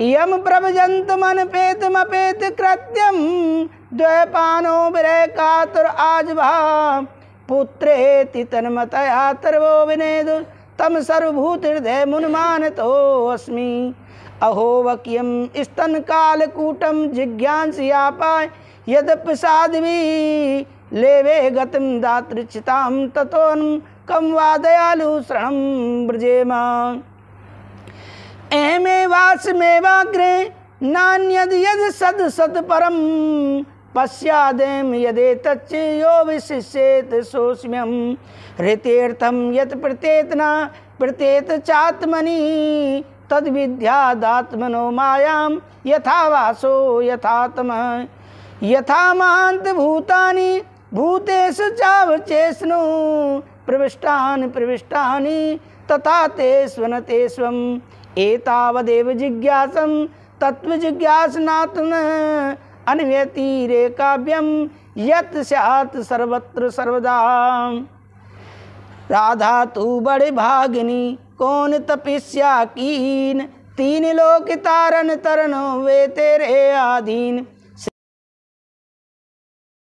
यम प्रभजंत मन पेतम कृत्यम द्वैपानो विरह कातुर आजभा पुत्रेति तन्मतया तर्वो विनेद तम सर्वभूत हृदय मुनमान तो अस्मी अहो वक्यम स्तन कालकूटम जिज्ञासिया पाय यद प्रसाद भी लेवे गतिम दातृचिता तथोन कम वा दयालु ब्रजे ब्रजेमा अहमेवासमेवाग्रे नान्यद यद सद सद परम पश्चादेम यदे तच्च यो विशिष्येत सोस्म्यम ऋतेर्थम यत प्रत्येतना प्रत्येत चात्मनि तद विद्यादात्मनो मायाम यथा वासो यथात्म यथा महांत भूतानि भूतेश चावचेष्णु प्रविष्टान प्रविष्टानि तथा ते स्वनते एतावदेव जिज्ञासम तत्व जिज्ञासनात्म अन्वेति काव्यम यत सत सर्वत्र सर्वदा राधा तू बड़ भागिनी कौन तपस्या कीन तीन लोक तारण तरण वे तेरे आधीन